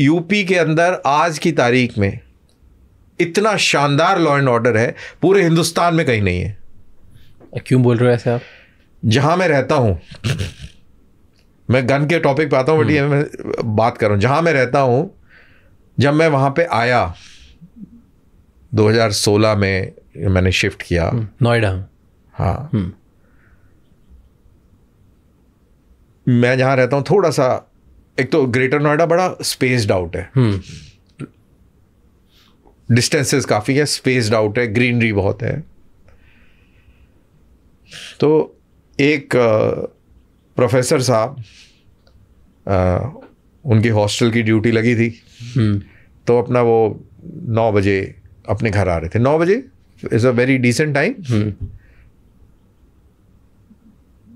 UP के अंदर आज की तारीख में इतना शानदार लॉ एंड ऑर्डर है पूरे हिंदुस्तान में कहीं नहीं है क्यों बोल रहे हो ऐसे आप जहां मैं रहता हूं मैं गन के टॉपिक पे आता हूँ बट ये हम्म। मैं बात कर रहा मैं रहता हूं जब मैं वहां पे आया 2016 में मैंने शिफ्ट किया हम्म, नोएडा हाँ हम्म। मैं जहां रहता हूँ थोड़ा सा एक तो ग्रेटर नोएडा बड़ा स्पेस्ड आउट है डिस्टेंसेस हम्म। काफ़ी है स्पेस्ड आउट है ग्रीनरी बहुत है तो एक प्रोफेसर साहब उनकी हॉस्टल की ड्यूटी लगी थी हम्म। तो अपना वो नौ बजे अपने घर आ रहे थे नौ बजे is a very decent time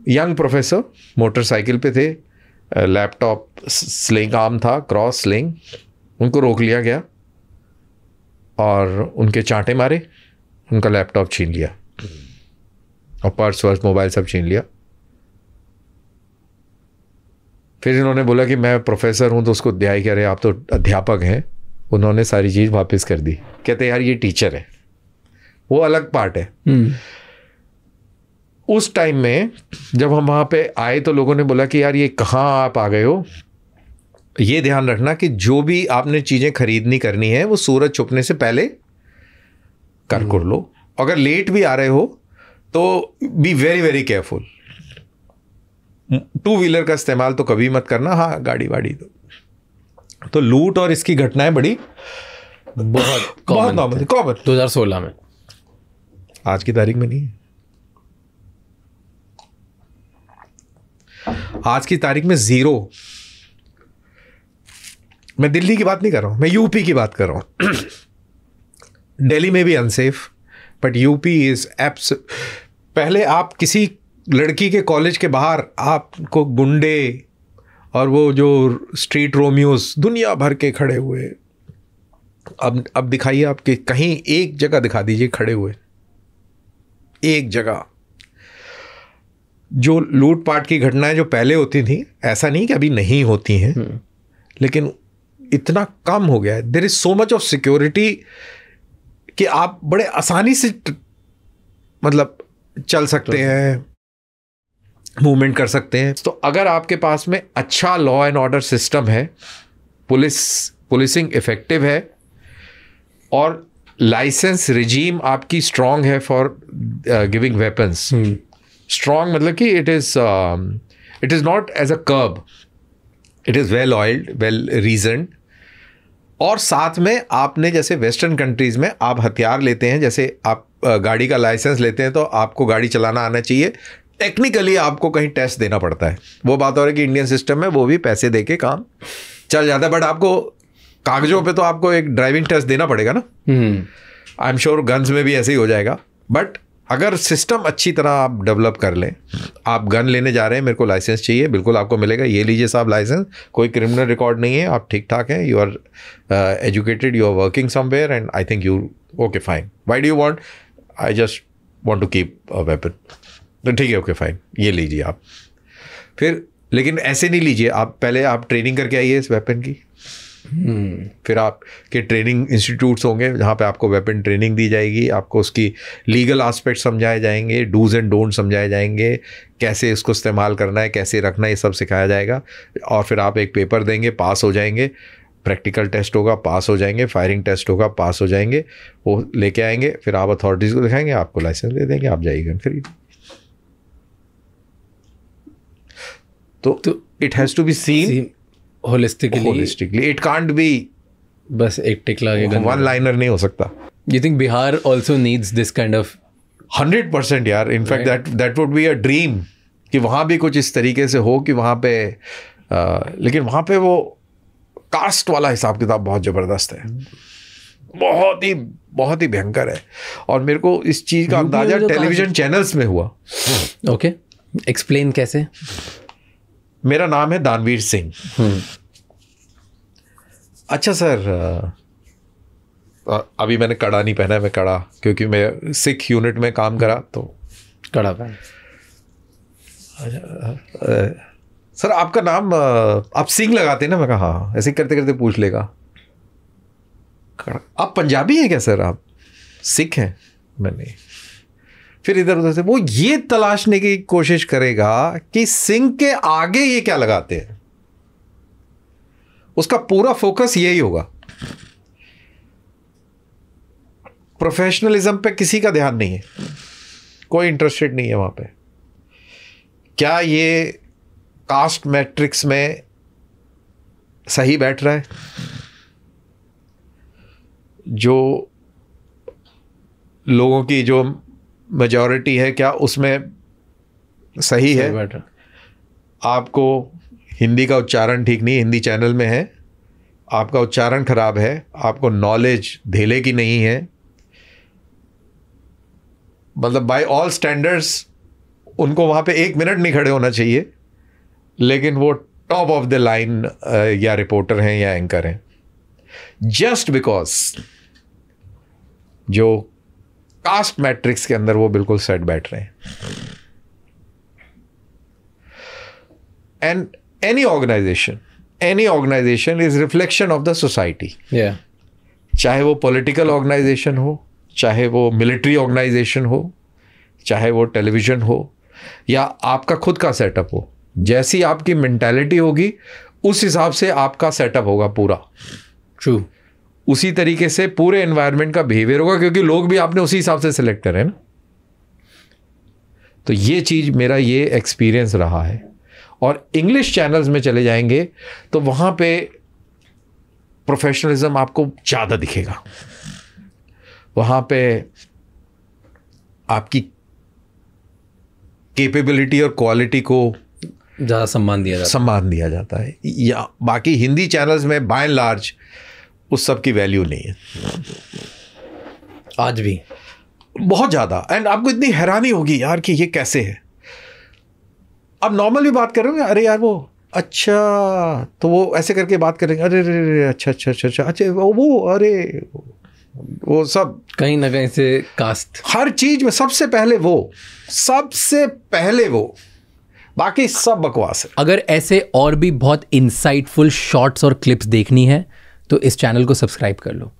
young professor motorcycle पे थे लैपटॉप स्लिंग आर्म था क्रॉस स्लिंग उनको रोक लिया गया और उनके चांटे मारे उनका लैपटॉप छीन लिया और पर्स वर्स मोबाइल सब छीन लिया फिर इन्होंने बोला कि मैं प्रोफेसर हूँ तो उसको अध्याय कह रहे आप तो अध्यापक हैं उन्होंने सारी चीज़ वापस कर दी कहते यार ये टीचर है वो अलग पार्ट है हम्म। उस टाइम में जब हम वहाँ पे आए तो लोगों ने बोला कि यार ये कहाँ आप आ गए हो ये ध्यान रखना कि जो भी आपने चीज़ें खरीदनी करनी है वो सूरज छुपने से पहले कर कर हम्म। लो अगर लेट भी आ रहे हो तो be very very careful two wheeler का इस्तेमाल तो कभी मत करना हाँ गाड़ी वाड़ी तो तो लूट और इसकी घटनाएं बड़ी बहुत बहुत नॉर्मल कॉमन सोलह में आज की तारीख में नहीं है आज की तारीख में ज़ीरो मैं दिल्ली की बात नहीं कर रहा हूँ मैं यूपी की बात कर रहा हूँ दिल्ली में भी अनसेफ बट यूपी इज़ एप्स पहले आप किसी लड़की के कॉलेज के बाहर आपको गुंडे और वो जो स्ट्रीट रोमियोस दुनिया भर के खड़े हुए अब अब दिखाइए आपके कहीं एक जगह दिखा दीजिए खड़े हुए एक जगह जो लूटपाट की घटनाएं जो पहले होती थी ऐसा नहीं कि अभी नहीं होती हैं हम्म। लेकिन इतना कम हो गया है there is so much of security कि आप बड़े आसानी से मतलब चल सकते हैं मूवमेंट कर सकते हैं तो अगर आपके पास में अच्छा लॉ एंड ऑर्डर सिस्टम है पुलिस पुलिसिंग इफेक्टिव है और लाइसेंस रिजीम आपकी स्ट्रांग है फॉर गिविंग वेपन्स स्ट्रॉन्ग मतलब कि it is it is not as a curb it is well oiled well region और साथ में आपने जैसे वेस्टर्न कंट्रीज़ में आप हथियार लेते हैं जैसे आप गाड़ी का लाइसेंस लेते हैं तो आपको गाड़ी चलाना आना चाहिए टेक्निकली आपको कहीं टेस्ट देना पड़ता है वो बात और है कि इंडियन सिस्टम में वो भी पैसे दे के काम चल जाता है बट आपको कागजों पे तो आपको एक ड्राइविंग टेस्ट देना पड़ेगा ना आई एम श्योर गन्स में भी ऐसे ही हो जाएगा बट अगर सिस्टम अच्छी तरह आप डेवलप कर लें आप गन लेने जा रहे हैं मेरे को लाइसेंस चाहिए बिल्कुल आपको मिलेगा ये लीजिए साहब लाइसेंस कोई क्रिमिनल रिकॉर्ड नहीं है आप ठीक ठाक हैं you are educated you are working somewhere and I think you okay fine why do you want I just want to keep a weapon तो ठीक है ओके फाइन ये लीजिए आप फिर लेकिन ऐसे नहीं लीजिए आप पहले आप ट्रेनिंग करके आइए इस वेपन की हम्म, फिर आपके ट्रेनिंग इंस्टीट्यूट्स होंगे जहाँ पे आपको वेपन ट्रेनिंग दी जाएगी आपको उसकी लीगल आस्पेक्ट समझाए जाएंगे डूज एंड डोंट समझाए जाएंगे कैसे इसको इस्तेमाल करना है कैसे रखना है ये सब सिखाया जाएगा और फिर आप एक पेपर देंगे पास हो जाएंगे प्रैक्टिकल टेस्ट होगा पास हो जाएंगे फायरिंग टेस्ट होगा पास हो जाएंगे वो लेके आएंगे फिर आप अथॉरिटीज़ को दिखाएंगे आपको लाइसेंस दे देंगे आप जाइए गन खरीद तो it has to be seen holistically holistically it can't be बस एक टिक लगे वन लाइनर नहीं हो सकता you think Bihar also needs this kind of hundred percent यार in fact that that would be a dream कि वहाँ भी कुछ इस तरीके से हो कि वहाँ पे आ, लेकिन वहाँ पे वो कास्ट वाला हिसाब किताब बहुत ज़बरदस्त है बहुत ही बहुत ही भयंकर है और मेरे को इस चीज़ का अंदाज़ा टेलीविज़न चैनल्स में हुआ ओके एक्सप्लेन कैसे मेरा नाम है दानवीर सिंह हम्म। अच्छा सर uh, अभी मैंने कड़ा नहीं पहना है मैं कड़ा क्योंकि मैं सिख यूनिट में काम करा तो कड़ा पहन अच्छा, सर आपका नाम आप सिंह लगाते हैं ना मैं कहा हाँ ऐसे करते करते पूछ लेगा आप पंजाबी हैं क्या सर आप सिख हैं मैंने फिर इधर उधर से वो ये तलाशने की कोशिश करेगा कि सिंह के आगे ये क्या लगाते हैं उसका पूरा फोकस यही होगा प्रोफेशनलिज्म पे किसी का ध्यान नहीं है कोई इंटरेस्टेड नहीं है वहां पे क्या ये कास्ट मैट्रिक्स में सही बैठ रहा है जो लोगों की जो मेजॉरिटी है क्या उसमें सही है बैठ रहा आपको हिंदी का उच्चारण ठीक नहीं हिंदी चैनल में है आपका उच्चारण खराब है आपको नॉलेज धेले की नहीं है मतलब बाय ऑल स्टैंडर्ड्स उनको वहाँ पे एक मिनट नहीं खड़े होना चाहिए लेकिन वो टॉप ऑफ द लाइन या रिपोर्टर हैं या एंकर हैं जस्ट बिकॉज जो कास्ट मैट्रिक्स के अंदर वो बिल्कुल सेट बैठ रहे हैं and any organisation any organisation is reflection of the society चाहे वो पॉलिटिकल ऑर्गेनाइजेशन हो चाहे वो मिलिट्री ऑर्गेनाइजेशन हो चाहे वो टेलीविज़न हो या आपका खुद का सेटअप हो जैसी आपकी मेंटेलिटी होगी उस हिसाब से आपका सेटअप होगा पूरा ट्रू उसी तरीके से पूरे एनवायरनमेंट का बिहेवियर होगा क्योंकि लोग भी आपने उसी हिसाब से सिलेक्ट करें ना तो ये चीज़ मेरा ये एक्सपीरियंस रहा है और इंग्लिश चैनल्स में चले जाएंगे तो वहाँ पे प्रोफेशनलिज्म आपको ज़्यादा दिखेगा वहाँ पे आपकी केपेबिलिटी और क्वालिटी को ज़्यादा सम्मान दिया जाता सम्मान दिया जाता है या बाकी हिंदी चैनल्स में बाय एंड लार्ज उस सब की वैल्यू नहीं है आज भी बहुत ज़्यादा एंड आपको इतनी हैरानी होगी यार कि ये कैसे है अब नॉर्मल भी बात कर रहे हो अरे यार वो अच्छा तो वो ऐसे करके बात करेंगे अरे अरे अरे अच्छा अच्छा अच्छा अच्छा अच्छा वो वो अरे वो सब कहीं ना कहीं से कास्ट हर चीज में सबसे पहले वो सबसे पहले वो बाकी सब बकवास है अगर ऐसे और भी बहुत इंसाइटफुल शॉर्ट्स और क्लिप्स देखनी है तो इस चैनल को सब्सक्राइब कर लो